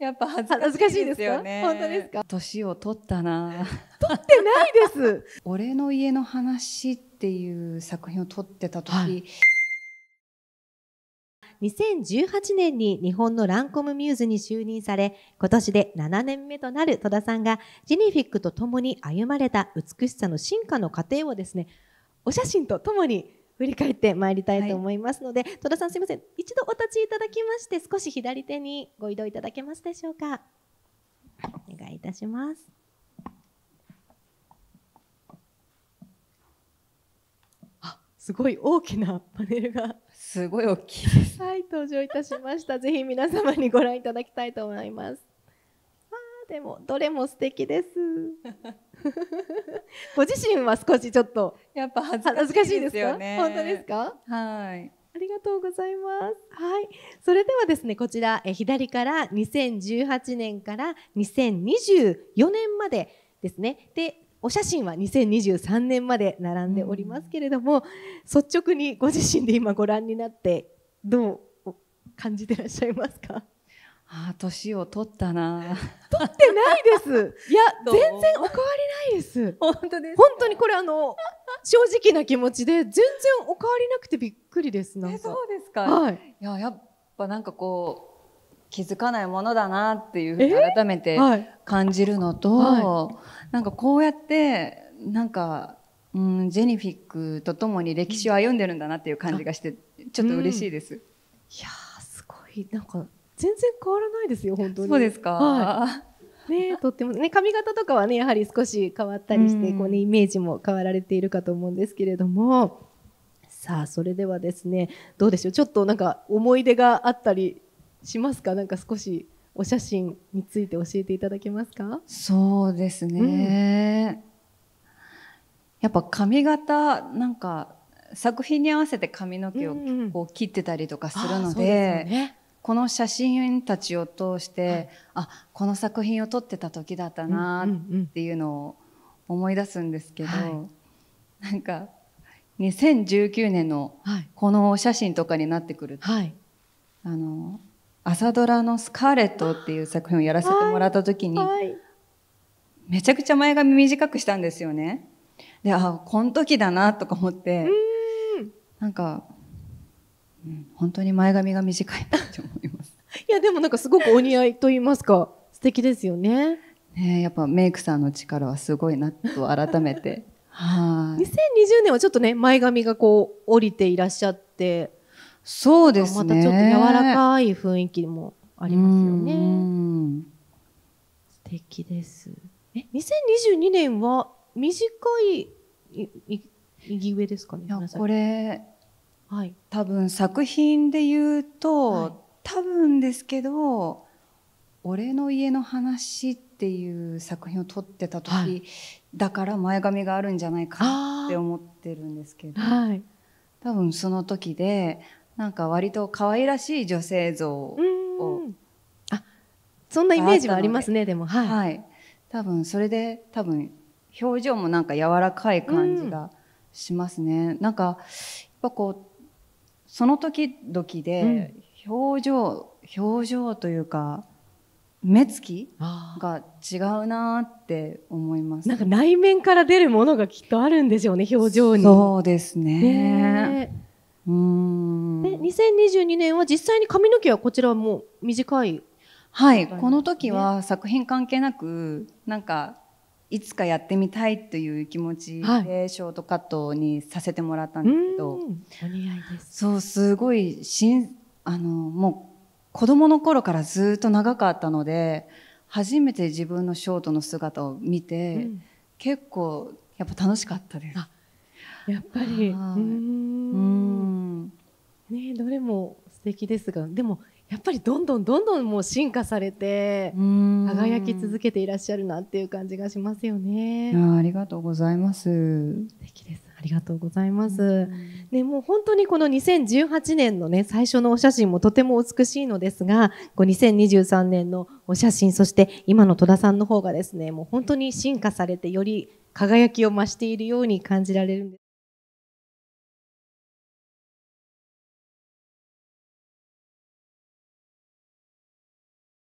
やっぱ恥ずかしいですよね。本当ですか。年を取ったな。取ってないです。俺の家の話っていう作品を取ってた時、はい、2018年に日本のランコムミューズに就任され、今年で7年目となる戸田さんが、ジェニフィックと共に歩まれた美しさの進化の過程をですね、お写真とともに振り返ってまいりたいと思いますので、はい、戸田さんすみません一度お立ちいただきまして少し左手にご移動いただけますでしょうかお願いいたしますあすごい大きなパネルがすごい大きいはい登場いたしましたぜひ皆様にご覧いただきたいと思いますでもどれも素敵です ご自身は少しちょっとやっぱ恥ずかしいですよね本当ですかはいありがとうございます。はい。それではですね、こちら、え左から2018年から2024年までですね。で、お写真は2023年まで並んでおりますけれども、うん、率直にご自身で今ご覧になって、どう感じてらっしゃいますかあ年を取ったな。取ってないです。いや、全然お変わりないです。本当です。本当にこれあの、正直な気持ちで、全然お変わりなくてびっくりです。なそうですか。はい。いや、やっぱなんかこう、気づかないものだなっていうふうに改めて感じるのと、はいなんかこうやって、なんか、うん、ジェニフィックとともに歴史を歩んでるんだなっていう感じがして、ちょっと嬉しいです。うん、いやすごい、なんか、全然変わらないですよ本当にそうですか、はい、ねとってもね髪型とかはねやはり少し変わったりして、うん、こうねイメージも変わられているかと思うんですけれどもさあそれではですねどうでしょうちょっとなんか思い出があったりしますかなんか少しお写真について教えていただけますかそうですね、うん、やっぱ髪型なんか作品に合わせて髪の毛をこう切ってたりとかするのでうんうん、この写真たちを通して、はい、あこの作品を撮ってた時だったなっていうのを思い出すんですけど、うんうんうん、なんか2019年のこのお写真とかになってくると、はい、あの朝ドラの「スカーレット」っていう作品をやらせてもらった時に、はい、めちゃくちゃ前髪短くしたんですよね。であこの時だなとか思ってなんかうん、本当に前髪が短いなって思います いやでもなんかすごくお似合いと言いますか素敵ですよねねやっぱメイクさんの力はすごいなと改めて はい2020年はちょっとね前髪がこう降りていらっしゃってそうですねまたちょっと柔らかい雰囲気もありますよね素敵ですえ2022年は短い右上ですかねこれはい、多分作品で言うと、はい、多分ですけど「俺の家の話」っていう作品を撮ってた時、はい、だから前髪があるんじゃないかって思ってるんですけど、はい、多分その時でなんか割と可愛らしい女性像をあそんなイメージはありますねでもはい、多分それで多分表情もなんか柔らかい感じがしますね。なんかやっぱこうその時々で表情、うん、表情というか目つきが違うなって思いますなんか内面から出るものがきっとあるんでしょうね表情にそうですねうんで2022年は実際に髪の毛はこちらもう短いはいこの時は作品関係なくなんかいつかやってみたいという気持ちでショートカットにさせてもらったんですけど、はい、そうすごいしんあのもう子供の頃からずっと長かったので初めて自分のショートの姿を見て、うん、結構やっぱ楽しかったです。やっぱりうんねどれも素敵ですがでもやっぱりどんどんどんどんもう進化されて輝き続けていらっしゃるなっていう感じがしますよね。あありがとうございます。素敵です。ありがとうございます。ね、もう本当にこの2018年のね、最初のお写真もとても美しいのですが、こう2023年のお写真、そして今の戸田さんの方がですね、もう本当に進化されてより輝きを増しているように感じられるんです。